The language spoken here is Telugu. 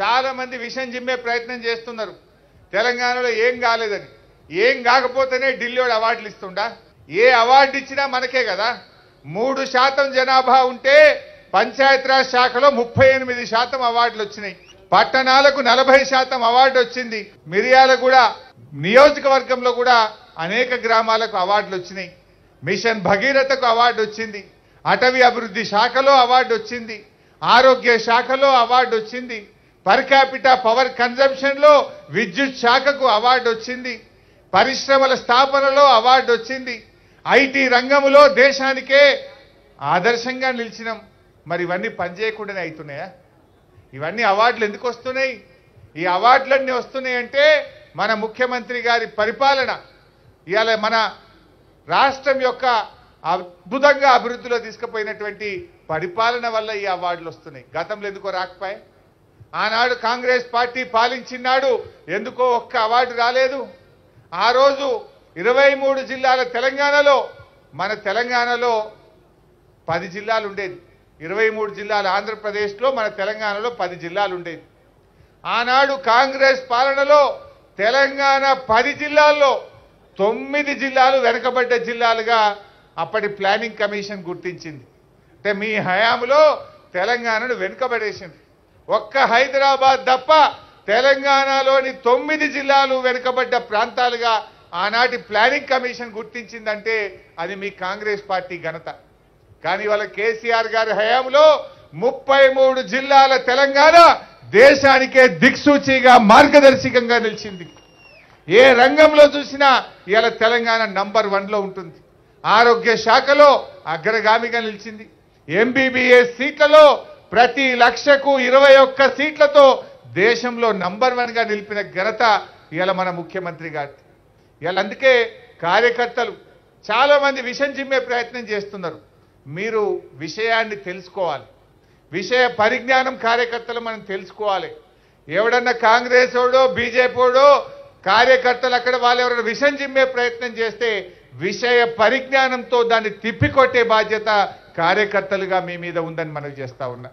చాలామంది విషయం జిమ్మే ప్రయత్నం చేస్తున్నారు తెలంగాణలో ఏం కాలేదని ఏం కాకపోతేనే ఢిల్లీలో అవార్డులు ఇస్తుండా ఏ అవార్డు ఇచ్చినా మనకే కదా మూడు శాతం జనాభా ఉంటే పంచాయతీరాజ్ శాఖలో ముప్పై ఎనిమిది శాతం అవార్డులు వచ్చినాయి పట్టణాలకు నలభై శాతం అవార్డు వచ్చింది మిరియాల కూడా నియోజకవర్గంలో కూడా అనేక గ్రామాలకు అవార్డులు వచ్చినాయి మిషన్ భగీరథకు అవార్డు వచ్చింది అటవీ అభివృద్ధి శాఖలో అవార్డు వచ్చింది ఆరోగ్య శాఖలో అవార్డు వచ్చింది పర్ క్యాపిటా పవర్ కన్జంప్షన్లో విద్యుత్ శాఖకు అవార్డు వచ్చింది పరిశ్రమల స్థాపనలో అవార్డు వచ్చింది ఐటీ రంగంలో దేశానికే ఆదర్శంగా నిలిచినాం మరి ఇవన్నీ పనిచేయకుండానే అవుతున్నాయా ఇవన్నీ అవార్డులు ఎందుకు వస్తున్నాయి ఈ అవార్డులన్నీ వస్తున్నాయి అంటే మన ముఖ్యమంత్రి గారి పరిపాలన ఇవాళ మన రాష్ట్రం యొక్క అద్భుతంగా అభివృద్ధిలో తీసుకుపోయినటువంటి పరిపాలన వల్ల ఈ అవార్డులు వస్తున్నాయి గతంలో ఎందుకో రాకపోయాయి ఆనాడు కాంగ్రెస్ పార్టీ పాలించినాడు ఎందుకో ఒక్క అవార్డు రాలేదు ఆ రోజు ఇరవై మూడు జిల్లాల తెలంగాణలో మన తెలంగాణలో పది జిల్లాలు ఉండేది ఇరవై మూడు జిల్లాల ఆంధ్రప్రదేశ్లో మన తెలంగాణలో పది జిల్లాలు ఉండేది ఆనాడు కాంగ్రెస్ పాలనలో తెలంగాణ పది జిల్లాల్లో తొమ్మిది జిల్లాలు వెనుకబడ్డ జిల్లాలుగా అప్పటి ప్లానింగ్ కమిషన్ గుర్తించింది అంటే మీ హయాంలో తెలంగాణను వెనుకబడేసింది ఒక్క హైదరాబాద్ తప్ప తెలంగాణలోని తొమ్మిది జిల్లాలు వెనుకబడ్డ ప్రాంతాలుగా ఆనాటి ప్లానింగ్ కమిషన్ గుర్తించిందంటే అది మీ కాంగ్రెస్ పార్టీ ఘనత కానీ వాళ్ళ కేసీఆర్ గారి హయాంలో ముప్పై జిల్లాల తెలంగాణ దేశానికే దిక్సూచిగా మార్గదర్శకంగా నిలిచింది ఏ రంగంలో చూసినా ఇవాళ తెలంగాణ నంబర్ వన్లో ఉంటుంది ఆరోగ్య శాఖలో అగ్రగామిగా నిలిచింది ఎంబీబీఎస్ సీట్లలో ప్రతి లక్షకు ఇరవై ఒక్క సీట్లతో దేశంలో నంబర్ వన్గా నిలిపిన ఘనత ఇవాళ మన ముఖ్యమంత్రి గారు ఇవాళ అందుకే కార్యకర్తలు చాలామంది విషయం చిమ్మే ప్రయత్నం చేస్తున్నారు మీరు విషయాన్ని తెలుసుకోవాలి విషయ పరిజ్ఞానం కార్యకర్తలు మనం తెలుసుకోవాలి ఎవడన్నా కాంగ్రెస్ వాడో బీజేపీడో కార్యకర్తలు అక్కడ వాళ్ళు ఎవరైనా విషయం చిమ్మే ప్రయత్నం చేస్తే విషయ పరిజ్ఞానంతో దాన్ని తిప్పికొట్టే బాధ్యత కార్యకర్తలుగా మీ మీద ఉందని మనవి చేస్తా ఉన్నా